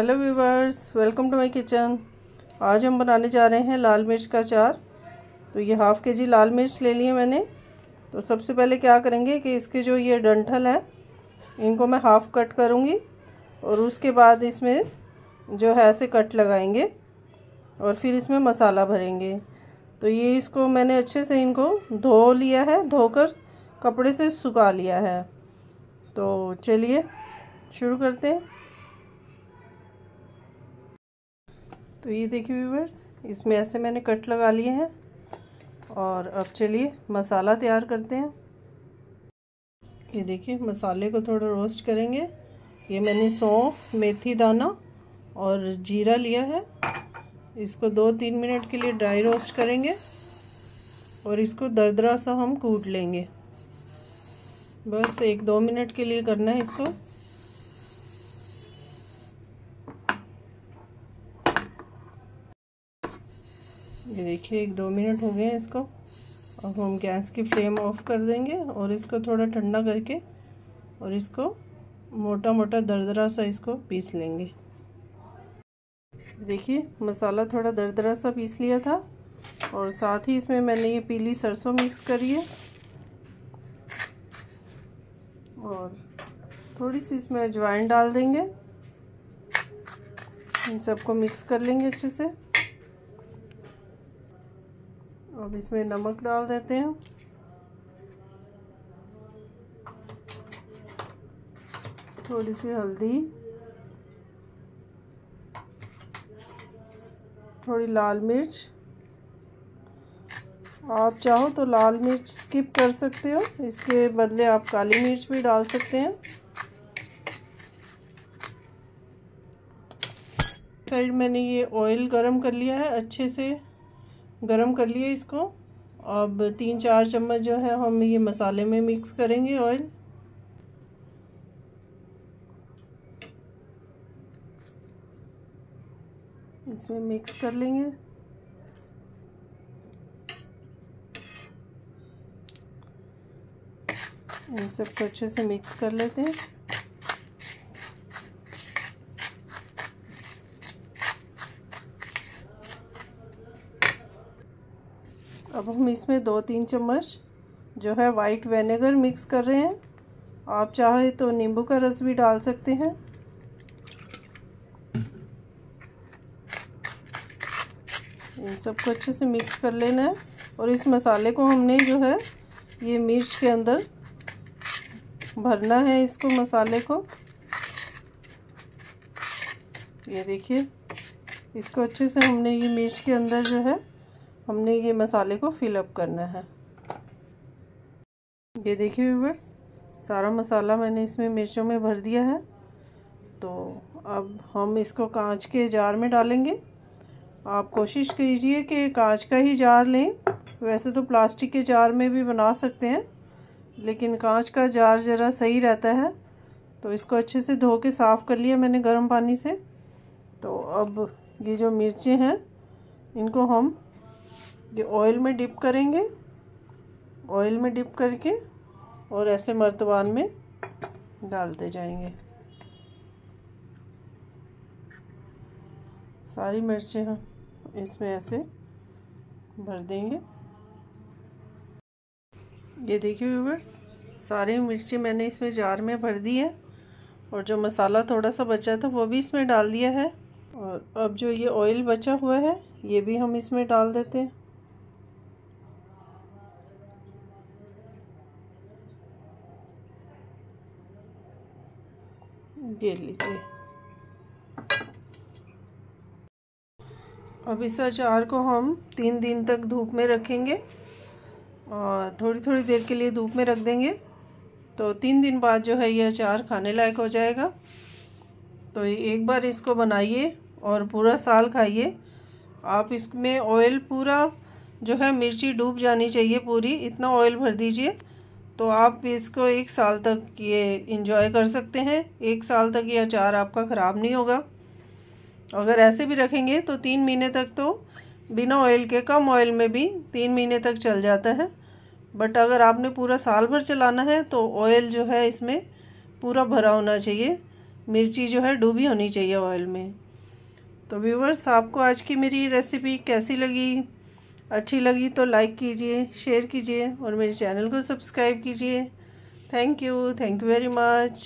hello viewers welcome to my kitchen आज हम बनाने जा रहे हैं लाल मिर्च का अचार तो ये हाफ़ के जी लाल मिर्च ले लिए मैंने तो सबसे पहले क्या करेंगे कि इसके जो ये डंठल है इनको मैं हाफ़ कट करूँगी और उसके बाद इसमें जो है ऐसे कट लगाएंगे और फिर इसमें मसाला भरेंगे तो ये इसको मैंने अच्छे से इनको धो लिया है धोकर कपड़े से सुखा लिया है तो चलिए शुरू करते हैं तो ये देखिए व्यूवर्स इसमें ऐसे मैंने कट लगा लिए हैं और अब चलिए मसाला तैयार करते हैं ये देखिए मसाले को थोड़ा रोस्ट करेंगे ये मैंने सौंफ मेथी दाना और जीरा लिया है इसको दो तीन मिनट के लिए ड्राई रोस्ट करेंगे और इसको दरदरा सा हम कूट लेंगे बस एक दो मिनट के लिए करना है इसको ये देखिए एक दो मिनट हो गए हैं इसको अब हम गैस की फ्लेम ऑफ कर देंगे और इसको थोड़ा ठंडा करके और इसको मोटा मोटा दरदरा सा इसको पीस लेंगे देखिए मसाला थोड़ा दरदरा सा पीस लिया था और साथ ही इसमें मैंने ये पीली सरसों मिक्स करी है और थोड़ी सी इसमें अजवाइन डाल देंगे इन सबको मिक्स कर लेंगे अच्छे से अब इसमें नमक डाल देते हैं थोड़ी सी हल्दी थोड़ी लाल मिर्च आप चाहो तो लाल मिर्च स्किप कर सकते हो इसके बदले आप काली मिर्च भी डाल सकते हैं साइड मैंने ये ऑयल गरम कर लिया है अच्छे से गरम कर लिए इसको अब तीन चार चम्मच जो है हम ये मसाले में मिक्स करेंगे ऑयल इसमें मिक्स कर लेंगे इन सबको अच्छे से मिक्स कर लेते हैं अब हम इसमें दो तीन चम्मच जो है वाइट वेनेगर मिक्स कर रहे हैं आप चाहे तो नींबू का रस भी डाल सकते हैं इन सबको अच्छे से मिक्स कर लेना है और इस मसाले को हमने जो है ये मिर्च के अंदर भरना है इसको मसाले को ये देखिए इसको अच्छे से हमने ये मिर्च के अंदर जो है हमने ये मसाले को फिलअप करना है ये देखिए व्यूवर्स सारा मसाला मैंने इसमें मिर्चों में भर दिया है तो अब हम इसको कांच के जार में डालेंगे आप कोशिश कीजिए कि कांच का ही जार लें वैसे तो प्लास्टिक के जार में भी बना सकते हैं लेकिन कांच का जार ज़रा सही रहता है तो इसको अच्छे से धो के साफ़ कर लिया मैंने गर्म पानी से तो अब ये जो मिर्चें हैं इनको हम ये ऑयल में डिप करेंगे ऑयल में डिप करके और ऐसे मर्तबान में डालते जाएंगे सारी मिर्चें हम इसमें ऐसे भर देंगे ये देखिए व्यूवर्स सारी मिर्ची मैंने इसमें जार में भर दी है और जो मसाला थोड़ा सा बचा था वो भी इसमें डाल दिया है और अब जो ये ऑयल बचा हुआ है ये भी हम इसमें डाल देते हैं ये लीजिए अब इस अचार को हम तीन दिन तक धूप में रखेंगे और थोड़ी थोड़ी देर के लिए धूप में रख देंगे तो तीन दिन बाद जो है ये अचार खाने लायक हो जाएगा तो एक बार इसको बनाइए और पूरा साल खाइए आप इसमें ऑयल पूरा जो है मिर्ची डूब जानी चाहिए पूरी इतना ऑयल भर दीजिए तो आप इसको एक साल तक ये इंजॉय कर सकते हैं एक साल तक ये अचार आपका ख़राब नहीं होगा अगर ऐसे भी रखेंगे तो तीन महीने तक तो बिना ऑयल के कम ऑयल में भी तीन महीने तक चल जाता है बट अगर आपने पूरा साल भर चलाना है तो ऑयल जो है इसमें पूरा भरा होना चाहिए मिर्ची जो है डूबी होनी चाहिए ऑयल में तो व्यूवर्स आपको आज की मेरी रेसिपी कैसी लगी अच्छी लगी तो लाइक कीजिए शेयर कीजिए और मेरे चैनल को सब्सक्राइब कीजिए thank you thank you very much